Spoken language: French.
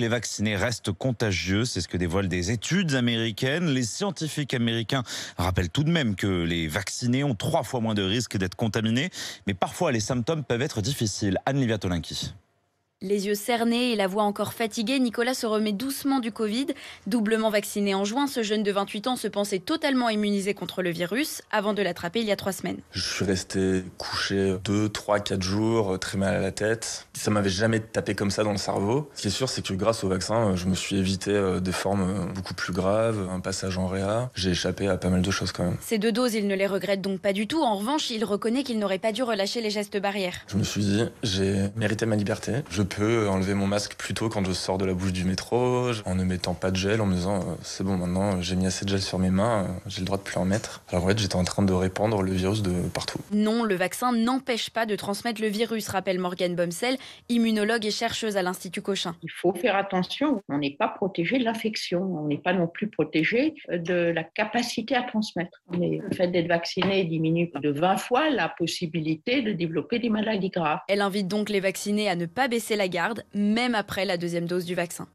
Les vaccinés restent contagieux, c'est ce que dévoilent des études américaines. Les scientifiques américains rappellent tout de même que les vaccinés ont trois fois moins de risques d'être contaminés, mais parfois les symptômes peuvent être difficiles. Anne-Livia Tolinki. Les yeux cernés et la voix encore fatiguée, Nicolas se remet doucement du Covid. Doublement vacciné en juin, ce jeune de 28 ans se pensait totalement immunisé contre le virus avant de l'attraper il y a trois semaines. Je suis resté couché deux, trois, quatre jours, euh, très mal à la tête. Ça m'avait jamais tapé comme ça dans le cerveau. Ce qui est sûr, c'est que grâce au vaccin, euh, je me suis évité euh, des formes beaucoup plus graves, un passage en réa. J'ai échappé à pas mal de choses quand même. Ces deux doses, il ne les regrette donc pas du tout. En revanche, il reconnaît qu'il n'aurait pas dû relâcher les gestes barrières. Je me suis dit, j'ai mérité ma liberté. Je enlever mon masque plus tôt quand je sors de la bouche du métro, en ne mettant pas de gel, en me disant euh, c'est bon maintenant j'ai mis assez de gel sur mes mains, euh, j'ai le droit de plus en mettre. Alors en fait j'étais en train de répandre le virus de partout. Non, le vaccin n'empêche pas de transmettre le virus, rappelle Morgan Bomsel, immunologue et chercheuse à l'Institut Cochin. Il faut faire attention, on n'est pas protégé de l'infection, on n'est pas non plus protégé de la capacité à transmettre. Mais le fait d'être vacciné diminue de 20 fois la possibilité de développer des maladies graves. Elle invite donc les vaccinés à ne pas baisser la garde, même après la deuxième dose du vaccin.